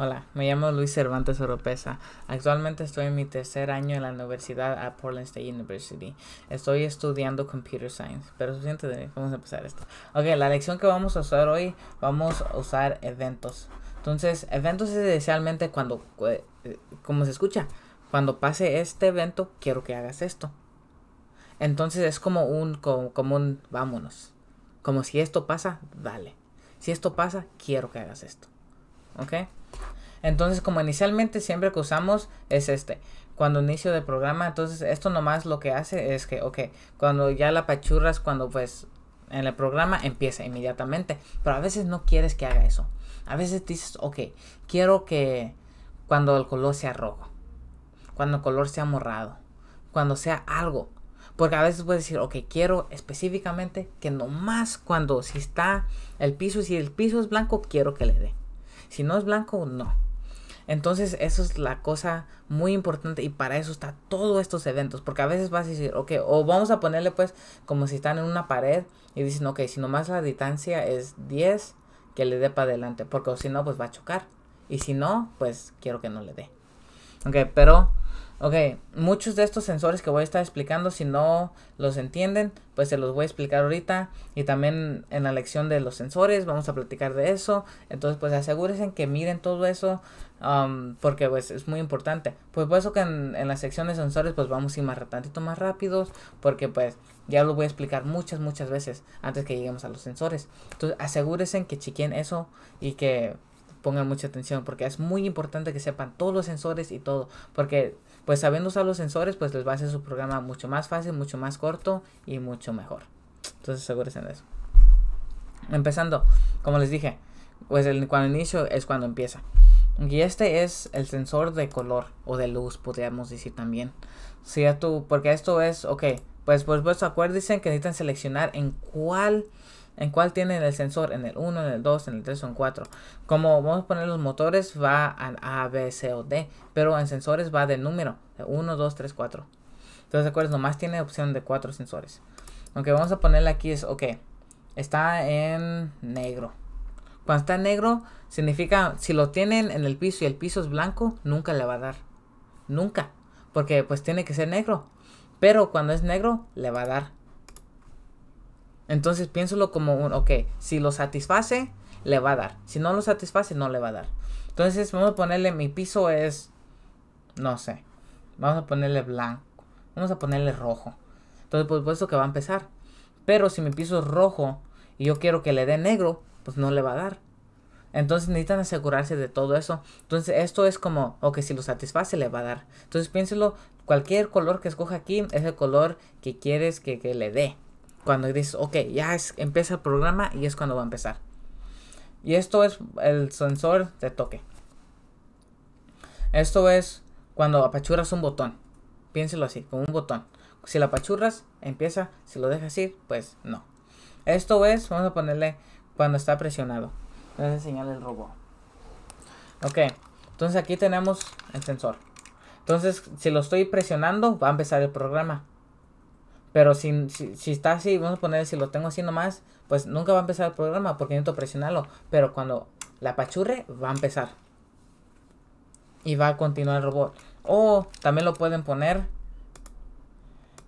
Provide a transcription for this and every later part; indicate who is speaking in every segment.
Speaker 1: Hola, me llamo Luis Cervantes Oropesa. Actualmente estoy en mi tercer año en la universidad a Portland State University. Estoy estudiando Computer Science, pero suficiente de Vamos a empezar esto. Ok, la lección que vamos a usar hoy, vamos a usar eventos. Entonces, eventos es esencialmente cuando, eh, como se escucha, cuando pase este evento, quiero que hagas esto. Entonces es como un, como, como un, vámonos. Como si esto pasa, dale. Si esto pasa, quiero que hagas esto. ¿Ok? Entonces, como inicialmente siempre que usamos es este. Cuando inicio de programa, entonces esto nomás lo que hace es que, ok, cuando ya la pachurras, cuando pues en el programa empieza inmediatamente. Pero a veces no quieres que haga eso. A veces dices, ok, quiero que cuando el color sea rojo, cuando el color sea morrado, cuando sea algo. Porque a veces puedes decir, ok, quiero específicamente que nomás cuando si está el piso, si el piso es blanco, quiero que le dé si no es blanco, no. Entonces, eso es la cosa muy importante y para eso está todos estos eventos, porque a veces vas a decir, ok, o vamos a ponerle pues como si están en una pared y dicen, ok, si nomás la distancia es 10, que le dé para adelante, porque si no, pues va a chocar. Y si no, pues quiero que no le dé. Ok, pero Ok, muchos de estos sensores que voy a estar explicando, si no los entienden, pues se los voy a explicar ahorita. Y también en la lección de los sensores vamos a platicar de eso. Entonces, pues asegúrense que miren todo eso, um, porque pues es muy importante. Pues por eso que en, en la sección de sensores, pues vamos a ir más tantito más rápidos, porque pues ya lo voy a explicar muchas, muchas veces antes que lleguemos a los sensores. Entonces, asegúrense que chequen eso y que pongan mucha atención porque es muy importante que sepan todos los sensores y todo, porque pues sabiendo usar los sensores pues les va a hacer su programa mucho más fácil, mucho más corto y mucho mejor. Entonces asegúrense de eso. Empezando, como les dije, pues el, cuando inicio es cuando empieza. Y este es el sensor de color o de luz, podríamos decir también. Si ya tú, porque esto es, ok, pues por supuesto acuérdense que necesitan seleccionar en cuál en cuál tienen el sensor, en el 1, en el 2, en el 3 o en 4. Como vamos a poner los motores, va en A, B, C o D, pero en sensores va de número, 1, 2, 3, 4. Entonces, ¿de acuerdo? Nomás tiene opción de 4 sensores. Aunque vamos a ponerle aquí es, ok, está en negro. Cuando está en negro, significa, si lo tienen en el piso y el piso es blanco, nunca le va a dar. Nunca. Porque pues tiene que ser negro. Pero cuando es negro, le va a dar. Entonces piénsalo como un, ok, si lo satisface, le va a dar. Si no lo satisface, no le va a dar. Entonces vamos a ponerle, mi piso es, no sé, vamos a ponerle blanco, vamos a ponerle rojo. Entonces por supuesto que va a empezar. Pero si mi piso es rojo y yo quiero que le dé negro, pues no le va a dar. Entonces necesitan asegurarse de todo eso. Entonces esto es como, o que si lo satisface le va a dar. Entonces piénselo, cualquier color que escoja aquí es el color que quieres que le dé cuando dices, ok, ya es, empieza el programa y es cuando va a empezar. Y esto es el sensor de toque. Esto es cuando apachurras un botón. Piénselo así, con un botón. Si lo apachurras, empieza. Si lo dejas ir, pues no. Esto es, vamos a ponerle cuando está presionado. Entonces enseñarle el robot. Ok, entonces aquí tenemos el sensor. Entonces, si lo estoy presionando, va a empezar el programa. Pero si, está así, vamos a poner, si lo tengo así nomás, pues nunca va a empezar el programa porque necesito presionarlo. Pero cuando la apachurre, va a empezar. Y va a continuar el robot. O también lo pueden poner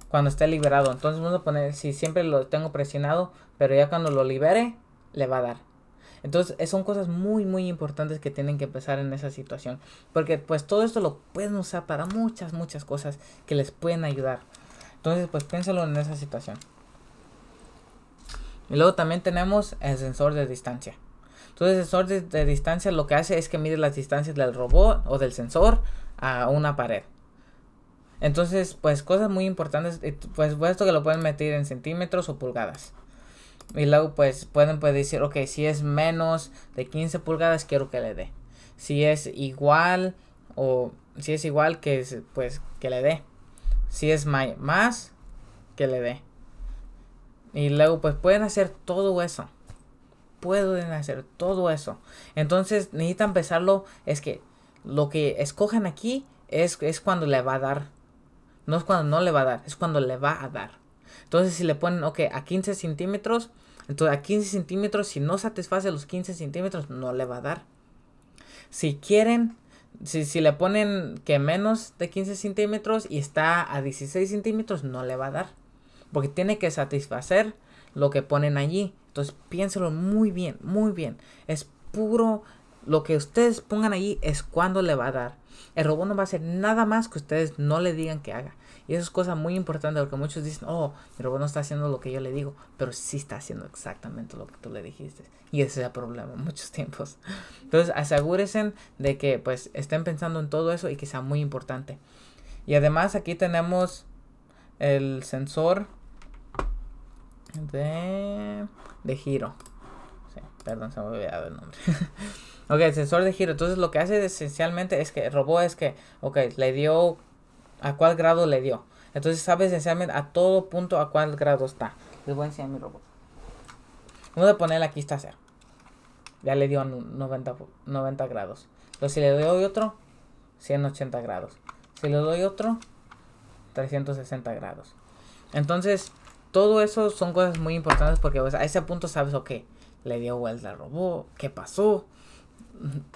Speaker 1: cuando esté liberado. Entonces vamos a poner, si siempre lo tengo presionado, pero ya cuando lo libere, le va a dar. Entonces eh, son cosas muy muy importantes que tienen que empezar en esa situación. Porque pues todo esto lo pueden usar para muchas muchas cosas que les pueden ayudar. Entonces, pues piénsalo en esa situación. Y luego también tenemos el sensor de distancia. Entonces, el sensor de, distancia lo que hace es que mide las distancias del robot o del sensor a una pared. Entonces, pues cosas muy importantes, pues, pues esto que lo pueden meter en centímetros o pulgadas. Y luego, pues pueden pues, decir, ok, si es menos de 15 pulgadas, quiero que le dé. Si es igual, o si es igual, que pues que le dé si es más, que le dé. Y luego, pues pueden hacer todo eso. Pueden hacer todo eso. Entonces, necesitan empezarlo Es que lo que escojan aquí es, es cuando le va a dar. No es cuando no le va a dar, es cuando le va a dar. Entonces, si le ponen, ok, a 15 centímetros, entonces a 15 centímetros, si no satisface los 15 centímetros, no le va a dar. Si quieren si, si le ponen que menos de 15 centímetros y está a 16 centímetros, no le va a dar. Porque tiene que satisfacer lo que ponen allí. Entonces piénselo muy bien, muy bien. Es puro lo que ustedes pongan ahí es cuándo le va a dar. El robot no va a hacer nada más que ustedes no le digan que haga. Y eso es cosa muy importante porque muchos dicen, oh, el robot no está haciendo lo que yo le digo, pero sí está haciendo exactamente lo que tú le dijiste. Y ese es el problema muchos tiempos. Entonces, asegúrense de que pues estén pensando en todo eso y que sea muy importante. Y además aquí tenemos el sensor de, de giro. Perdón, se me ha olvidado el nombre. ok, sensor de giro. Entonces lo que hace esencialmente es que el robot es que, ok, le dio a cuál grado le dio. Entonces sabe esencialmente a todo punto a cuál grado está. Les voy a enseñar mi robot. Vamos a ponerle aquí está cero. Ya le dio 90, 90 grados. Entonces si le doy otro, 180 grados. Si le doy otro, 360 grados. Entonces, todo eso son cosas muy importantes porque pues, a ese punto sabes, qué le dio vuelta al robot, qué pasó.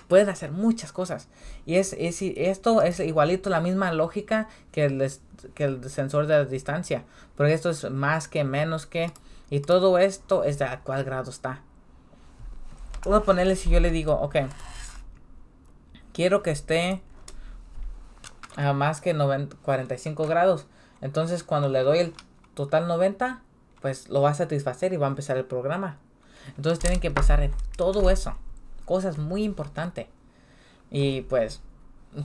Speaker 1: Pueden hacer muchas cosas. Y es, esto es igualito la misma lógica que el, sensor de la distancia. Porque esto es más que menos que. Y todo esto es de a cuál grado está. Voy a ponerle si yo le digo, ok. Quiero que esté a más que 45 grados. Entonces cuando le doy el total 90, pues lo va a satisfacer y va a empezar el programa. Entonces tienen que empezar en todo eso. Cosas muy importantes. Y pues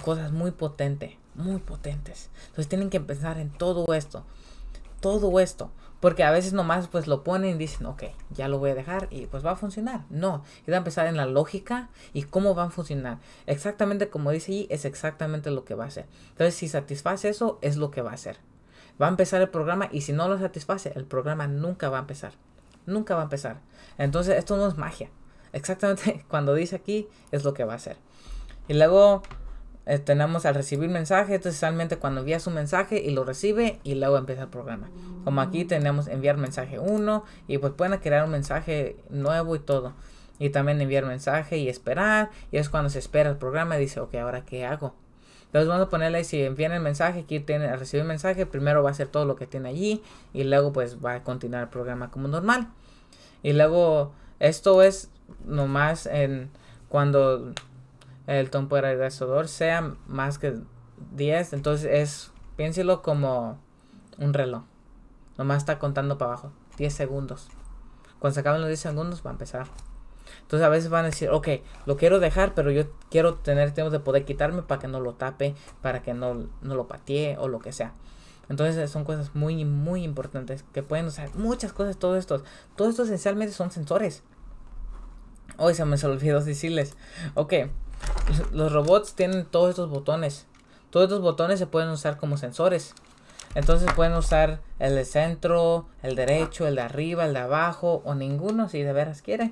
Speaker 1: cosas muy potentes. Muy potentes. Entonces tienen que empezar en todo esto. Todo esto. Porque a veces nomás pues lo ponen y dicen, ok, ya lo voy a dejar y pues va a funcionar. No, a empezar en la lógica y cómo va a funcionar. Exactamente como dice allí, es exactamente lo que va a hacer. Entonces si satisface eso, es lo que va a hacer. Va a empezar el programa y si no lo satisface, el programa nunca va a empezar. Nunca va a empezar. Entonces esto no es magia. Exactamente cuando dice aquí es lo que va a hacer. Y luego eh, tenemos al recibir mensaje. Esto es realmente cuando envías un mensaje y lo recibe y luego empieza el programa. Como aquí tenemos enviar mensaje 1 y pues pueden crear un mensaje nuevo y todo. Y también enviar mensaje y esperar. Y es cuando se espera el programa y dice, ok, ahora qué hago. Entonces vamos a ponerle si envían el mensaje, aquí tiene a recibir mensaje, primero va a hacer todo lo que tiene allí y luego pues va a continuar el programa como normal. Y luego, esto es nomás en cuando el temporizador sea más que 10, entonces es, piénselo como un reloj. Nomás está contando para abajo, 10 segundos. Cuando se acaben los 10 segundos va a empezar. Entonces a veces van a decir, ok, lo quiero dejar, pero yo quiero tener tiempo de poder quitarme para que no lo tape, para que no, no lo patee o lo que sea. Entonces eh, son cosas muy, muy importantes que pueden usar muchas cosas, todos estos. Todos estos esencialmente son sensores. Hoy se me olvidó decirles. Ok, pues, los robots tienen todos estos botones. Todos estos botones se pueden usar como sensores. Entonces pueden usar el de centro, el derecho, el de arriba, el de abajo o ninguno si de veras quiere.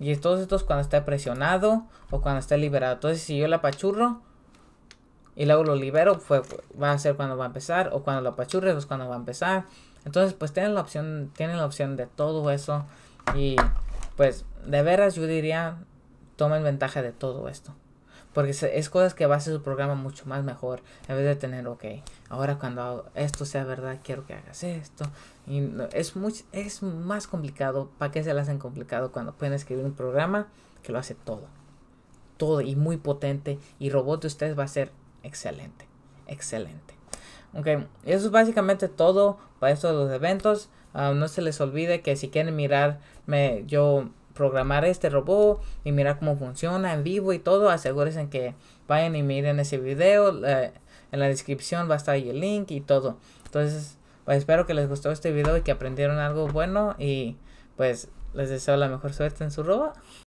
Speaker 1: Y todos estos cuando está presionado o cuando está liberado. Entonces si yo la apachurro, y luego lo libero, fue, va a ser cuando va a empezar, o cuando lo apachurres. pues cuando va a empezar. Entonces, pues tienen la opción, tienen la opción de todo eso. Y pues, de veras, yo diría, tomen ventaja de todo esto. Porque es cosas que va a hacer su programa mucho más mejor. En vez de tener, ok, ahora cuando esto sea verdad, quiero que hagas esto. Y es, muy, es más complicado. ¿Para qué se lo hacen complicado cuando pueden escribir un programa que lo hace todo? Todo y muy potente. Y robot de ustedes va a ser Excelente, excelente. Ok, eso es básicamente todo para estos eventos. Ah, no se les olvide que si quieren mirar, yo programar este robot y mirar cómo funciona en vivo y todo, asegúrense que vayan y miren ese video. en la descripción va a estar ahí el link y todo. Entonces, pues, espero que les gustó este video y que aprendieron algo bueno y pues les deseo la mejor suerte en su robot.